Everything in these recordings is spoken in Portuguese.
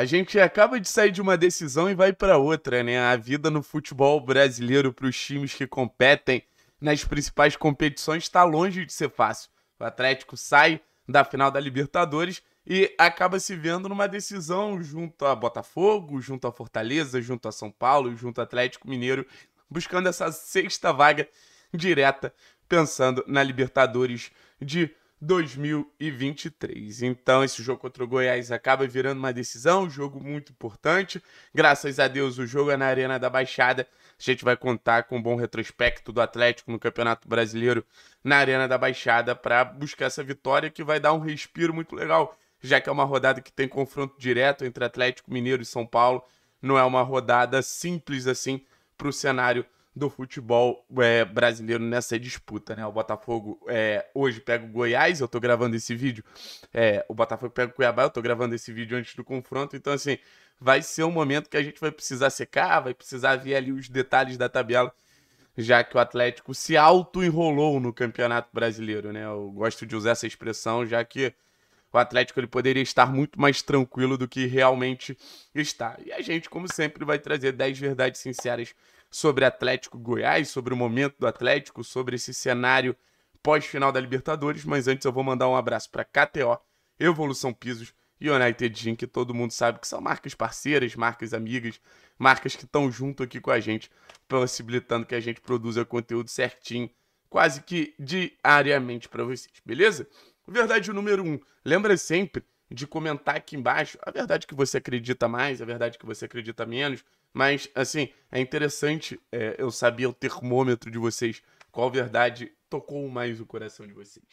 A gente acaba de sair de uma decisão e vai para outra, né? A vida no futebol brasileiro para os times que competem nas principais competições está longe de ser fácil. O Atlético sai da final da Libertadores e acaba se vendo numa decisão junto a Botafogo, junto a Fortaleza, junto a São Paulo, junto ao Atlético Mineiro, buscando essa sexta vaga direta, pensando na Libertadores de 2023. Então, esse jogo contra o Goiás acaba virando uma decisão, um jogo muito importante. Graças a Deus, o jogo é na Arena da Baixada. A gente vai contar com um bom retrospecto do Atlético no Campeonato Brasileiro na Arena da Baixada para buscar essa vitória que vai dar um respiro muito legal, já que é uma rodada que tem confronto direto entre Atlético Mineiro e São Paulo. Não é uma rodada simples assim para o cenário do futebol é, brasileiro nessa disputa, né? O Botafogo é, hoje pega o Goiás, eu tô gravando esse vídeo. É, o Botafogo pega o Cuiabá, eu tô gravando esse vídeo antes do confronto. Então, assim, vai ser um momento que a gente vai precisar secar, vai precisar ver ali os detalhes da tabela, já que o Atlético se auto-enrolou no Campeonato Brasileiro, né? Eu gosto de usar essa expressão, já que o Atlético ele poderia estar muito mais tranquilo do que realmente está. E a gente, como sempre, vai trazer 10 verdades sinceras sobre Atlético Goiás, sobre o momento do Atlético, sobre esse cenário pós-final da Libertadores, mas antes eu vou mandar um abraço para KTO, Evolução Pisos e United Gym, que todo mundo sabe que são marcas parceiras, marcas amigas, marcas que estão junto aqui com a gente, possibilitando que a gente produza conteúdo certinho, quase que diariamente para vocês, beleza? Verdade número um, lembra sempre de comentar aqui embaixo a verdade que você acredita mais, a verdade que você acredita menos, mas, assim, é interessante é, eu saber o termômetro de vocês, qual verdade tocou mais o coração de vocês.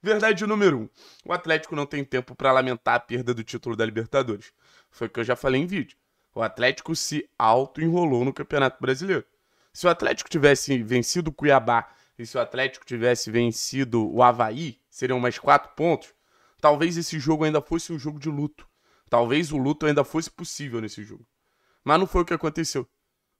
Verdade número Um, o Atlético não tem tempo para lamentar a perda do título da Libertadores. Foi o que eu já falei em vídeo. O Atlético se auto-enrolou no Campeonato Brasileiro. Se o Atlético tivesse vencido o Cuiabá e se o Atlético tivesse vencido o Havaí, seriam mais quatro pontos. Talvez esse jogo ainda fosse um jogo de luto. Talvez o luto ainda fosse possível nesse jogo. Mas não foi o que aconteceu.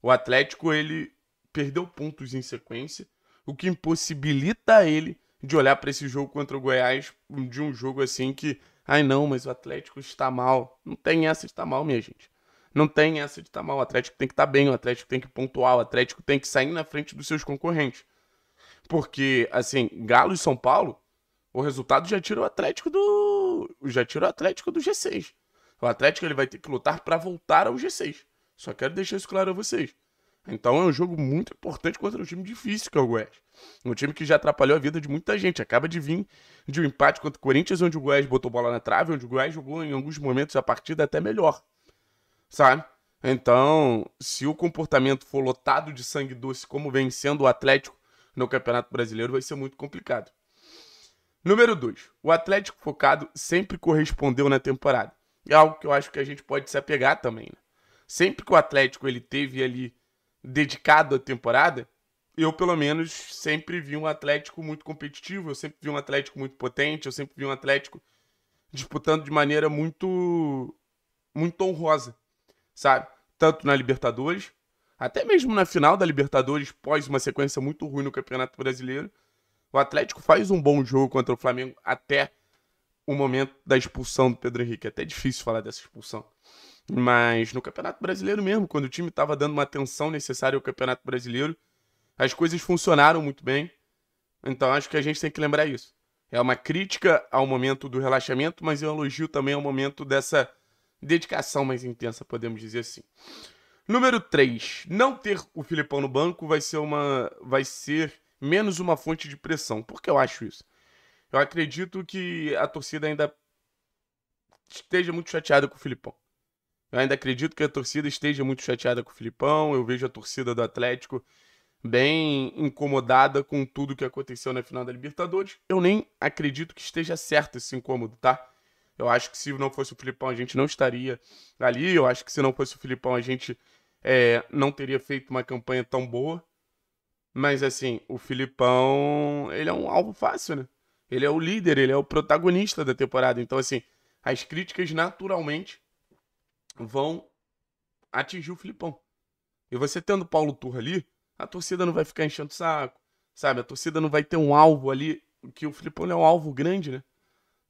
O Atlético ele perdeu pontos em sequência, o que impossibilita ele de olhar para esse jogo contra o Goiás de um jogo assim que, ai não, mas o Atlético está mal. Não tem essa de estar tá mal, minha gente. Não tem essa de estar tá mal. O Atlético tem que estar tá bem, o Atlético tem que pontuar, o Atlético tem que sair na frente dos seus concorrentes. Porque, assim, Galo e São Paulo, o resultado já tira o Atlético do. Já tira o Atlético do G6. O Atlético ele vai ter que lutar para voltar ao G6. Só quero deixar isso claro a vocês. Então é um jogo muito importante contra um time difícil que é o Goiás. Um time que já atrapalhou a vida de muita gente. Acaba de vir de um empate contra o Corinthians, onde o Goiás botou bola na trave, onde o Goiás jogou em alguns momentos a partida até melhor. Sabe? Então, se o comportamento for lotado de sangue doce, como vem sendo o Atlético no Campeonato Brasileiro, vai ser muito complicado. Número 2. O Atlético focado sempre correspondeu na temporada. É algo que eu acho que a gente pode se apegar também. Né? sempre que o Atlético ele teve ali dedicado a temporada, eu pelo menos sempre vi um Atlético muito competitivo, eu sempre vi um Atlético muito potente, eu sempre vi um Atlético disputando de maneira muito muito honrosa, sabe? Tanto na Libertadores, até mesmo na final da Libertadores, pós uma sequência muito ruim no Campeonato Brasileiro, o Atlético faz um bom jogo contra o Flamengo até o momento da expulsão do Pedro Henrique. É até difícil falar dessa expulsão. Mas no Campeonato Brasileiro mesmo, quando o time estava dando uma atenção necessária ao Campeonato Brasileiro, as coisas funcionaram muito bem. Então acho que a gente tem que lembrar isso. É uma crítica ao momento do relaxamento, mas eu elogio também ao momento dessa dedicação mais intensa, podemos dizer assim. Número 3. Não ter o Filipão no banco vai ser uma vai ser menos uma fonte de pressão. Por que eu acho isso? Eu acredito que a torcida ainda esteja muito chateada com o Filipão. Eu ainda acredito que a torcida esteja muito chateada com o Filipão. Eu vejo a torcida do Atlético bem incomodada com tudo que aconteceu na final da Libertadores. Eu nem acredito que esteja certo esse incômodo, tá? Eu acho que se não fosse o Filipão, a gente não estaria ali. Eu acho que se não fosse o Filipão, a gente é, não teria feito uma campanha tão boa. Mas assim, o Filipão, ele é um alvo fácil, né? Ele é o líder, ele é o protagonista da temporada. Então, assim, as críticas naturalmente vão atingir o Filipão. E você tendo Paulo Turra ali, a torcida não vai ficar enchendo o saco, sabe? A torcida não vai ter um alvo ali, que o Filipão é um alvo grande, né?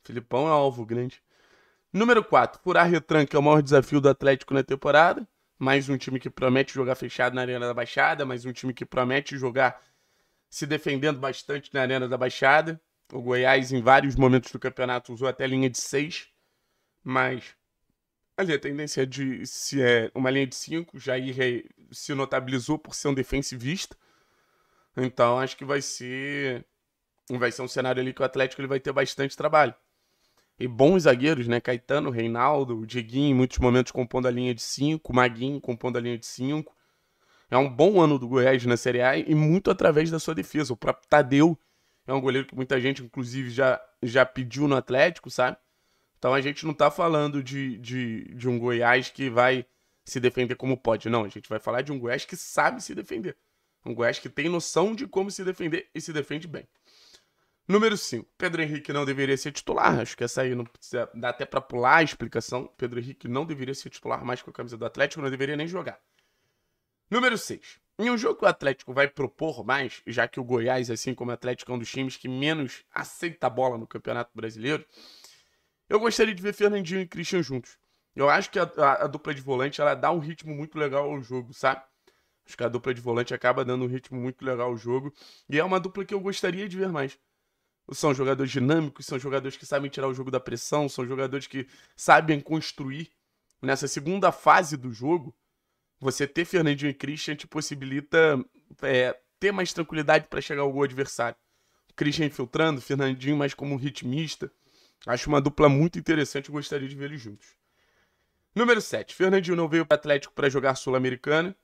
O Filipão é um alvo grande. Número 4, furar retranca é o maior desafio do Atlético na temporada. Mais um time que promete jogar fechado na Arena da Baixada, mais um time que promete jogar se defendendo bastante na Arena da Baixada. O Goiás, em vários momentos do campeonato, usou até a linha de 6, mas Ali, a tendência é de, se é uma linha de 5, Jair se notabilizou por ser um defensivista. Então, acho que vai ser vai ser um cenário ali que o Atlético ele vai ter bastante trabalho. E bons zagueiros, né? Caetano, Reinaldo, Dieguinho, em muitos momentos compondo a linha de 5, Maguinho compondo a linha de 5. É um bom ano do Goiás na Série A e muito através da sua defesa. O próprio Tadeu é um goleiro que muita gente, inclusive, já, já pediu no Atlético, sabe? Então a gente não está falando de, de, de um Goiás que vai se defender como pode, não. A gente vai falar de um Goiás que sabe se defender. Um Goiás que tem noção de como se defender e se defende bem. Número 5. Pedro Henrique não deveria ser titular. Acho que essa aí não precisa. Dá até para pular a explicação. Pedro Henrique não deveria ser titular mais com a camisa do Atlético, não deveria nem jogar. Número 6. Em um jogo que o Atlético vai propor mais, já que o Goiás, assim como o Atlético, é um dos times que menos aceita a bola no Campeonato Brasileiro, eu gostaria de ver Fernandinho e Christian juntos. Eu acho que a, a, a, dupla de volante ela dá um ritmo muito legal ao jogo, sabe? Acho que a dupla de volante acaba dando um ritmo muito legal ao jogo. E é uma dupla que eu gostaria de ver mais. São jogadores dinâmicos, são jogadores que sabem tirar o jogo da pressão, são jogadores que sabem construir. Nessa segunda fase do jogo, você ter Fernandinho e Christian te possibilita é, ter mais tranquilidade para chegar ao gol adversário. Christian infiltrando, Fernandinho mais como um ritmista. Acho uma dupla muito interessante e gostaria de ver eles juntos. Número 7. Fernandinho não veio para o Atlético para jogar Sul-Americana.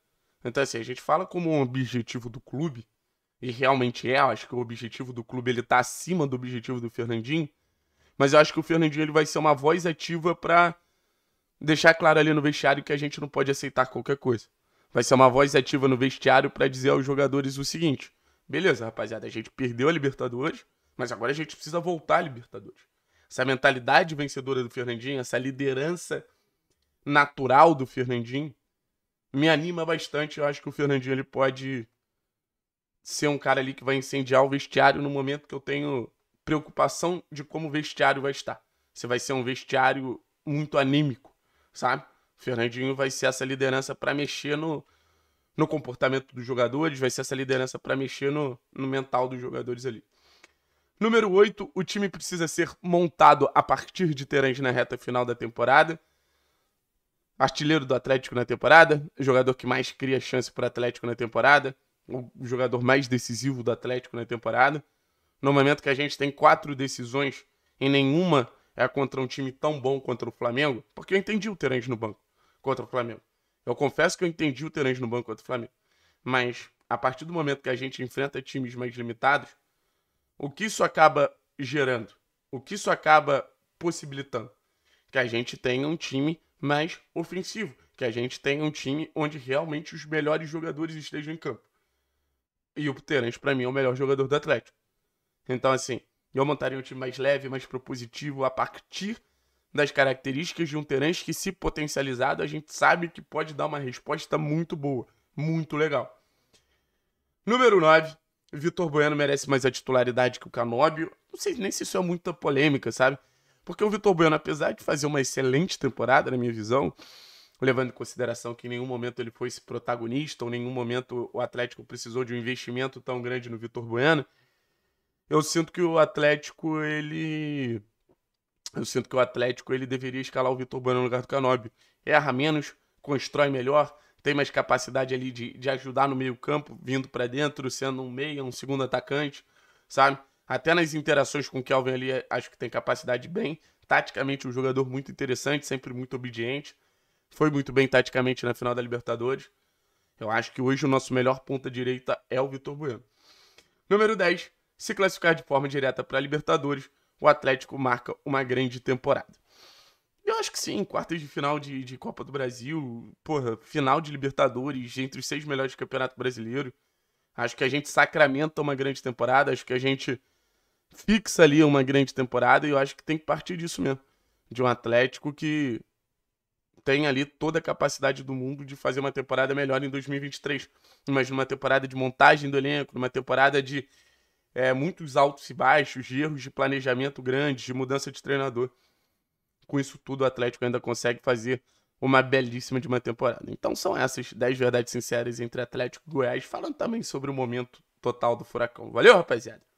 Então, assim, a gente fala como um objetivo do clube, e realmente é, eu acho que o objetivo do clube ele tá acima do objetivo do Fernandinho, mas eu acho que o Fernandinho ele vai ser uma voz ativa para deixar claro ali no vestiário que a gente não pode aceitar qualquer coisa. Vai ser uma voz ativa no vestiário para dizer aos jogadores o seguinte: beleza, rapaziada, a gente perdeu a Libertadores, mas agora a gente precisa voltar à Libertadores essa mentalidade vencedora do Fernandinho, essa liderança natural do Fernandinho, me anima bastante. Eu acho que o Fernandinho ele pode ser um cara ali que vai incendiar o vestiário no momento que eu tenho preocupação de como o vestiário vai estar. Se vai ser um vestiário muito anímico, sabe? O Fernandinho vai ser essa liderança para mexer no, no comportamento dos jogadores, vai ser essa liderança para mexer no, no mental dos jogadores ali. Número 8, o time precisa ser montado a partir de Terãs na reta final da temporada. Artilheiro do Atlético na temporada, jogador que mais cria chance para o Atlético na temporada, o jogador mais decisivo do Atlético na temporada. No momento que a gente tem quatro decisões e nenhuma é contra um time tão bom contra o Flamengo, porque eu entendi o Terãs no banco contra o Flamengo. Eu confesso que eu entendi o Terãs no banco contra o Flamengo. Mas a partir do momento que a gente enfrenta times mais limitados, o que isso acaba gerando? O que isso acaba possibilitando? Que a gente tenha um time mais ofensivo, que a gente tenha um time onde realmente os melhores jogadores estejam em campo. E o Terence, para mim, é o melhor jogador do Atlético. Então, assim, eu montaria um time mais leve, mais propositivo, a partir das características de um Terence que, se potencializado, a gente sabe que pode dar uma resposta muito boa, muito legal. Número 9, Vitor Bueno merece mais a titularidade que o Canóbio. Não sei nem se isso é muita polêmica, sabe? Porque o Vitor Bueno, apesar de fazer uma excelente temporada, na minha visão, levando em consideração que em nenhum momento ele foi esse protagonista, ou em nenhum momento o Atlético precisou de um investimento tão grande no Vitor Bueno, eu sinto que o Atlético, ele. Eu sinto que o Atlético ele deveria escalar o Vitor Bueno no lugar do Canobbio. Erra menos, constrói melhor, tem mais capacidade ali de, de ajudar no meio-campo, vindo para dentro, sendo um meia, um segundo atacante, sabe? Até nas interações com o Kelvin ali, é, acho que tem capacidade bem. Taticamente, um jogador muito interessante, sempre muito obediente. Foi muito bem taticamente na final da Libertadores. Eu acho que hoje o nosso melhor ponta-direita é o Vitor Bueno. Número 10. Se classificar de forma direta para a Libertadores, o Atlético marca uma grande temporada. Eu acho que sim, quartas de final de, de Copa do Brasil, porra, final de Libertadores, entre os seis melhores do Campeonato Brasileiro. Acho que a gente sacramenta uma grande temporada, acho que a gente fixa ali uma grande temporada e eu acho que tem que partir disso mesmo. De um Atlético que tem ali toda a capacidade do mundo de fazer uma temporada melhor em 2023. Mas numa temporada de montagem do elenco, numa temporada de é, muitos altos e baixos, de erros de planejamento grandes, de mudança de treinador com isso tudo, o Atlético ainda consegue fazer uma belíssima de uma temporada. Então são essas 10 verdades sinceras entre Atlético e Goiás, falando também sobre o momento total do Furacão. Valeu, rapaziada!